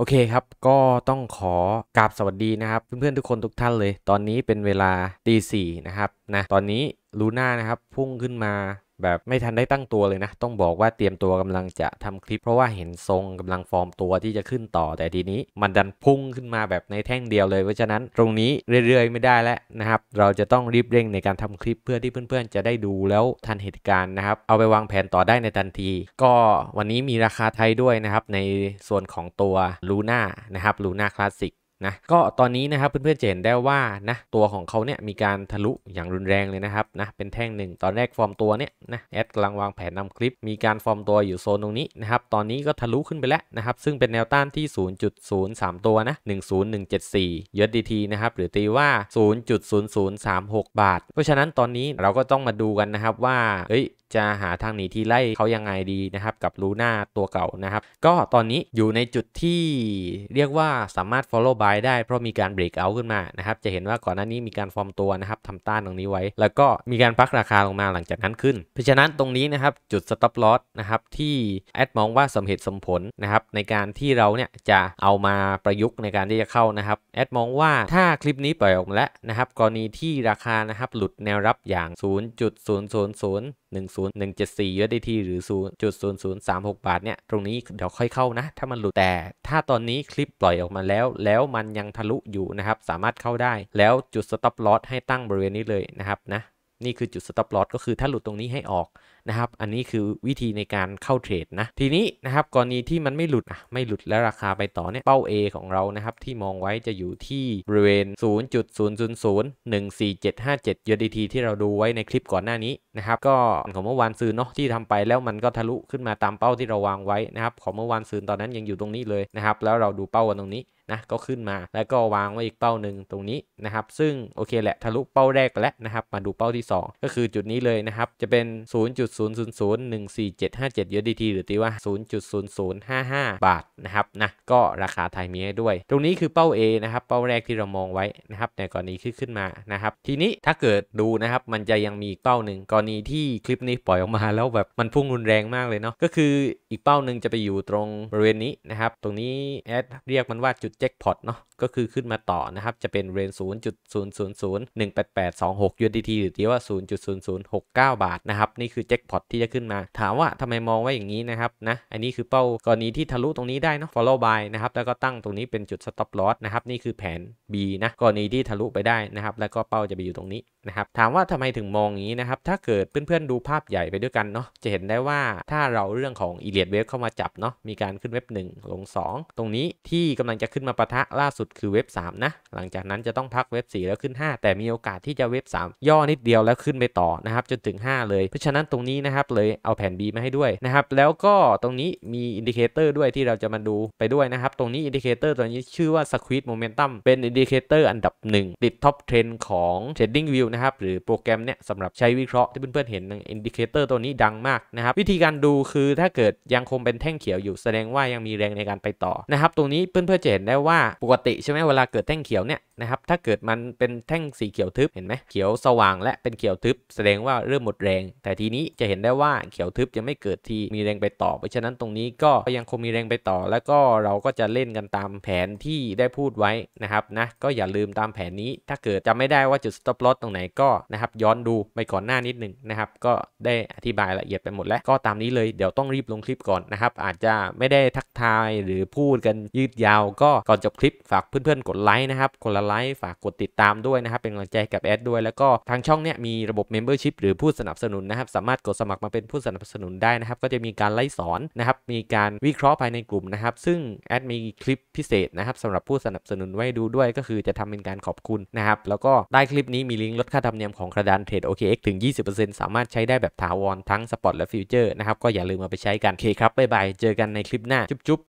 โอเคครับ ก็ต้องขอกราบสวัสดีนะครับ เพื่อนๆทุกคนทุกท่านเลย ตอนนี้เป็นเวลาตีสี่นะครับ นะ ตอนนี้ลูน่านะครับ พุ่งขึ้นมาแบบไม่ทันได้ตั้งตัวเลยนะ ต้องบอกว่าเตรียมตัวกำลังจะทำคลิปเพราะว่าเห็นทรงกำลังฟอร์มตัวที่จะขึ้นต่อแต่ทีนี้ มันดันพุ่งขึ้นมาแบบในแท่งเดียวเลยเพราะฉะนั้นตรงนี้เรื่อยๆไม่ได้แล้วนะครับเราจะต้องรีบเร่งในการทำคลิปเพื่อที่เพื่อนๆจะได้ดูแล้วทันเหตุการณ์นะครับเอาไปวางแผนต่อได้ในทันที ก็วันนี้มีราคาไทยด้วยนะครับในส่วนของตัวลูน่านะครับลูน่าคลาสสิกนะ ก็ตอนนี้นะครับเพื่อนๆเห็นได้ว่านะตัวของเขาเนี่ยมีการทะลุอย่างรุนแรงเลยนะครับนะเป็นแท่งหนึ่งตอนแรกฟอร์มตัวเนี่ยนะแอดกำลังวางแผนนำคลิปมีการฟอร์มตัวอยู่โซนตรงนี้นะครับตอนนี้ก็ทะลุขึ้นไปแล้วนะครับซึ่งเป็นแนวต้านที่ 0.03 ตัวนะ10174 USDT นะครับ หรือตีว่า0.0036 บาท เพราะฉะนั้นตอนนี้เราก็ต้องมาดูกันนะครับว่า เอ้ยจะหาทางหนีที่ไล่เขายังไงดีนะครับ กับลูน่าตัวเก่านะครับ ก็ตอนนี้อยู่ในจุดที่เรียกว่าสามารถ follow by ได้เพราะมีการ break out ขึ้นมานะครับจะเห็นว่าก่อนหน้านี้มีการฟอร์มตัวนะครับทำต้านตรงนี้ไว้ แล้วก็มีการพักราคาลงมาหลังจากนั้นขึ้น เพราะฉะนั้นตรงนี้นะครับจุด stop loss นะครับ ที่แอดมองว่าสมเหตุสมผลนะครับในการที่เราเนี่ยจะเอามาประยุกต์ในการที่จะเข้านะครับแอดมองว่าถ้าคลิปนี้ปล่อยออกมาแล้วนะครับกรณีที่ราคานะครับหลุดแนวรับอย่าง 0.00010 0.0174 USDT หรือ0.0036บาทเนี่ยตรงนี้เดี๋ยวค่อยเข้านะถ้ามันหลุดแต่ถ้าตอนนี้คลิปปล่อยออกมาแล้ว แล้วมันยังทะลุอยู่นะครับสามารถเข้าได้แล้วจุด stop loss ให้ตั้งบริเวณนี้เลยนะครับนะ นี่คือจุด stop loss ก็คือถ้าหลุดตรงนี้ให้ออกนะครับอันนี้คือวิธีในการเข้าเทรดนะ ทีนี้นะครับกรณีที่มันไม่หลุดอ่ะไม่หลุดและราคาไปต่อเนี่ยเป้า A ของเรานะครับที่มองไว้จะอยู่ที่บริเวณ0.0001477 USDT ที่เราดูไว้ในคลิปก่อนหน้านี้นะครับก็ของเมื่อวานซื้อเนาะที่ทำไปแล้วมันก็ทะลุขึ้นมาตามเป้าที่เราวางไว้นะครับของเมื่อวานซื้อตอนนั้นยังอยู่ตรงนี้เลยนะครับแล้วเราดูเป้ากันตรงนี้นะก็ขึ้นมาแล้วก็วางไว้อีกเป้าหนึ่งตรงนี้นะครับ ซึ่งโอเคแหละทะลุเป้าแรกไปแล้วนะครับมาดูเป้าที่ 2 ก็คือจุดนี้เลยนะครับจะเป็น0 0 0 1 4 7 5 7 USDT หรือตีว่า 0.0055 บาทนะครับนะก็ราคาไทยมีให้ด้วยตรงนี้คือเป้า A นะครับเป้าแรกที่เรามองไว้นะครับในกรณีขึ้นขึ้นมานะครับทีนี้ถ้าเกิดดูนะครับมันจะยังมีอีกเป้าหนึ่งกรณีที่คลิปนี้ปล่อยออกมาแล้วแบบมันพุ่งรุนแรงมากเลยเนาะก็คืออีกเป้าหนึ่งจะไปอยู่ตรงบริเวณนี้นะครับตรงนี้แอดเรียกมันว่าจุดแจ็คพอตเนาะก็คือขึ้นมาต่อนะครับจะเป็นเรน 0 0 0์1 8น8 2 6ูนย์หรือที่ว่า 0.0069 บาทนะครับนี่คือแจ็คพอตที่จะขึ้นมา ถามว่าทำไมมองไว้อย่างนี้นะครับนะ อันนี้คือเป้ากรณีที่ทะลุตรงนี้ได้เนาะ follow b y นะครับ แล้วก็ตั้งตรงนี้เป็นจุด stop loss นะครับนี่คือแผน B นะกรณีที่ทะลุไปได้นะครับแล้วก็เป้าจะไปอยู่ตรงนี้นะครับถามว่าทำไมถึงมองอย่างนี้นะครับถ้าเกิดเพื่อนๆดูภาพใหญ่ไปด้วยกันเนาะจะเห็นได้ว่าถ้าเราเรื่องของอีเลียดเวฟเข้ามาจับเนาะมีการขึ้นเว็บ1ลง 2 ตรงนี้ที่กำลังจะขึ้นมาปะทะล่าสุดคือเว็บ3นะหลังจากนั้นจะต้องพักเว็บ4แล้วขึ้น 5 แต่มีโอกาสที่จะเว็บ3ย่อนิดเดียวแล้วขึ้นไปต่อนะครับจนถึง 5 เลยเพราะฉะนั้นตรงนี้นะครับเลยเอาแผ่น B มาให้ด้วยนะครับแล้วก็ตรงนี้มีอินดิเคเตอร์ด้วยที่เราจะมาดูไปด้วยนะครับ ตรงนี้อินดิเคเตอร์ตัวนี้ชื่อว่า Squid Momentum เป็นอินดิเคเตอร์อันดับ 1 ติดท็อปเทรนของ Trading View นะครับ หรือโปรแกรมเนี่ยสำหรับใช้วิเคราะห์ที่เพื่อนๆ เห็นอินดิเคเตอร์ตัวนี้ดังมากนะครับ วิธีการดูคือถ้าเกิดยังคงเป็นแท่งเขียวอยู่แสดงว่ายังมีแรงในการไปต่อนะครับตรงนี้เพื่อนๆจะเห็นได้ว่าปกติใช่ไหมเวลาเกิดแท่งเขียวเนี่ยนะครับถ้าเกิดมันเป็นแท่งสีเขียวทึบ เห็นไหมเขียวสว่าง และเป็นเขียวทึบ แสดงว่าเริ่มหมดแรง แต่ทีนี้จะเห็นได้ว่าเขียวทึบยังไม่เกิดทีมีแรงไปต่อเพราะฉะนั้นตรงนี้ก็ยังคงมีแรงไปต่อ แล้วก็เราก็จะเล่นกันตามแผนที่ได้พูดไว้นะครับนะก็อย่าลืมตามแผนนี้ถ้าเกิดจำไม่ได้ว่าจุด stop loss ตรงไหนก็นะครับย้อนดูไปก่อนหน้านิดหนึ่งนะครับก็ได้อธิบายละเอียดไปหมดแล้วก็ตามนี้เลยเดี๋ยวต้องรีบลงคลิปก่อนนะครับ อาจจะไม่ได้ทักทายหรือพูดกันยืดยาว ก็ก่อนจบคลิปฝากเพื่อนๆ กดไลค์นะครับคนละไลค์ฝากกดติดตามด้วยนะครับ เป็นกำลังใจกับแอดด้วยแล้วก็ทางช่องเนี้ยมีระบบเมมเบอร์ชิพหรือผู้สนับสนุนนะครับ สามารถกดสมัครมาเป็นผู้สนับสนุนได้นะครับ ก็จะมีการไลฟ์สอนนะครับมีการวิเคราะห์ภายในกลุ่มนะครับซึ่งแอดมีคลิปพิเศษนะครับสำหรับผู้สนับสนุนไว้ดูด้วย ก็คือจะทำเป็นการขอบคุณนะครับแล้วก็ได้คลิปนี้มีลิงก์ลดค่าธรรมเนียมของกระดานเทรด OKX ถึง 20%สามารถใช้ได้แบบถาวรทั้งสปอตและฟิวเจอร์นะครับก็อย่าลืมมาไปใช้กันโอเคครับบ๊ายบายเจอกันในคลิปหน้าจุ๊บ